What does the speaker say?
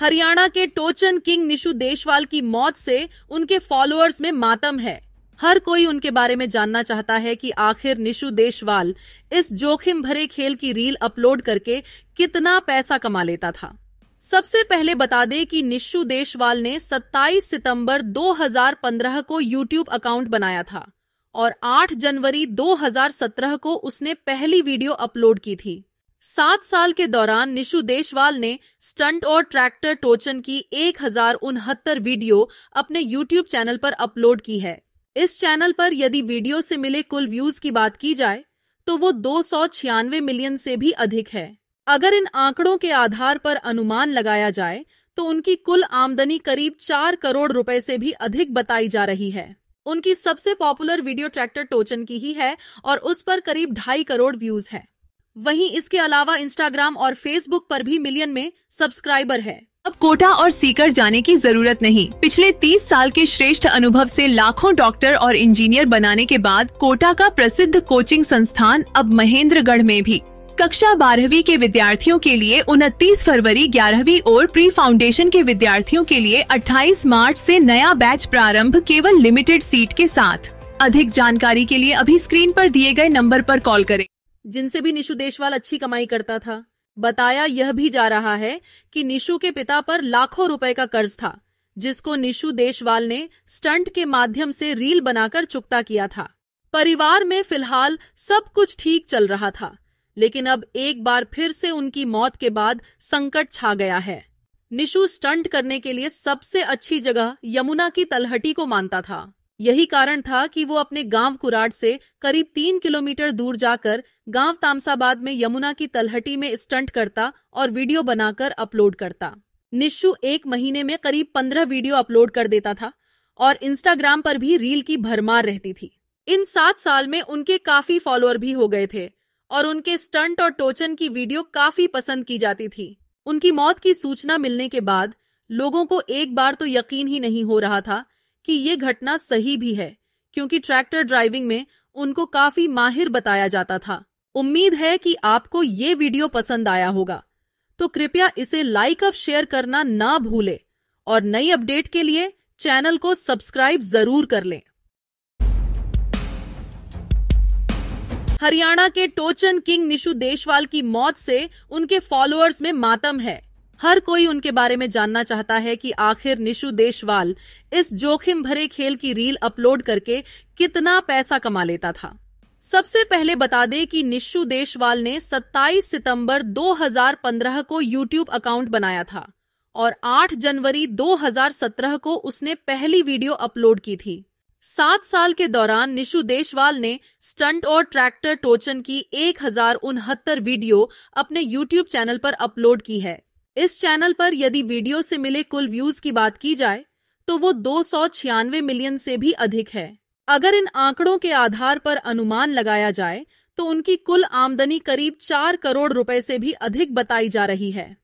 हरियाणा के टोचन किंग निशु देशवाल की मौत से उनके फॉलोअर्स में मातम है हर कोई उनके बारे में जानना चाहता है कि आखिर निशु देशवाल इस जोखिम भरे खेल की रील अपलोड करके कितना पैसा कमा लेता था सबसे पहले बता दें कि निशु देशवाल ने 27 सितंबर 2015 को यूट्यूब अकाउंट बनाया था और 8 जनवरी 2017 को उसने पहली वीडियो अपलोड की थी सात साल के दौरान निशु देशवाल ने स्टंट और ट्रैक्टर टोचन की एक हजार उनहत्तर वीडियो अपने यूट्यूब चैनल पर अपलोड की है इस चैनल पर यदि वीडियो से मिले कुल व्यूज की बात की जाए तो वो दो मिलियन से भी अधिक है अगर इन आंकड़ों के आधार पर अनुमान लगाया जाए तो उनकी कुल आमदनी करीब चार करोड़ रुपए से भी अधिक बताई जा रही है उनकी सबसे पॉपुलर वीडियो ट्रैक्टर टोचन की ही है और उस पर करीब ढाई करोड़ व्यूज है वहीं इसके अलावा इंस्टाग्राम और फेसबुक पर भी मिलियन में सब्सक्राइबर है अब कोटा और सीकर जाने की जरूरत नहीं पिछले 30 साल के श्रेष्ठ अनुभव से लाखों डॉक्टर और इंजीनियर बनाने के बाद कोटा का प्रसिद्ध कोचिंग संस्थान अब महेंद्रगढ़ में भी कक्षा बारहवीं के विद्यार्थियों के लिए उनतीस फरवरी ग्यारहवीं और प्री फाउंडेशन के विद्यार्थियों के लिए 28 मार्च से नया बैच प्रारंभ केवल लिमिटेड सीट के साथ अधिक जानकारी के लिए अभी स्क्रीन पर दिए गए नंबर पर कॉल करें जिनसे भी निशु देशवाल अच्छी कमाई करता था बताया यह भी जा रहा है कि निशु के पिता पर लाखों रुपए का कर्ज था जिसको निशु देशवाल ने स्टंट के माध्यम से रील बनाकर चुकता किया था परिवार में फिलहाल सब कुछ ठीक चल रहा था लेकिन अब एक बार फिर से उनकी मौत के बाद संकट छा गया है निशु स्टंट करने के लिए सबसे अच्छी जगह यमुना की तलहटी को मानता था यही कारण था कि वो अपने गांव कुराड से करीब तीन किलोमीटर दूर जाकर गांव तामसाबाद में यमुना की तलहटी में स्टंट करता और वीडियो बनाकर अपलोड करता निशु एक महीने में करीब पंद्रह वीडियो अपलोड कर देता था और इंस्टाग्राम पर भी रील की भरमार रहती थी इन सात साल में उनके काफी फॉलोअर भी हो गए थे और उनके स्टंट और टोचन की वीडियो काफी पसंद की जाती थी उनकी मौत की सूचना मिलने के बाद लोगों को एक बार तो यकीन ही नहीं हो रहा था कि ये घटना सही भी है क्योंकि ट्रैक्टर ड्राइविंग में उनको काफी माहिर बताया जाता था उम्मीद है कि आपको ये वीडियो पसंद आया होगा तो कृपया इसे लाइक और शेयर करना ना भूले और नई अपडेट के लिए चैनल को सब्सक्राइब जरूर कर लें हरियाणा के टोचन किंग निशु देशवाल की मौत से उनके फॉलोअर्स में मातम है हर कोई उनके बारे में जानना चाहता है कि आखिर निशु देशवाल इस जोखिम भरे खेल की रील अपलोड करके कितना पैसा कमा लेता था सबसे पहले बता दें कि निशु देशवाल ने 27 सितंबर 2015 को यूट्यूब अकाउंट बनाया था और 8 जनवरी 2017 को उसने पहली वीडियो अपलोड की थी सात साल के दौरान निशु देशवाल ने स्टंट और ट्रैक्टर टोचन की एक वीडियो अपने यूट्यूब चैनल पर अपलोड की है इस चैनल पर यदि वीडियो से मिले कुल व्यूज की बात की जाए तो वो दो मिलियन से भी अधिक है अगर इन आंकड़ों के आधार पर अनुमान लगाया जाए तो उनकी कुल आमदनी करीब चार करोड़ रुपए से भी अधिक बताई जा रही है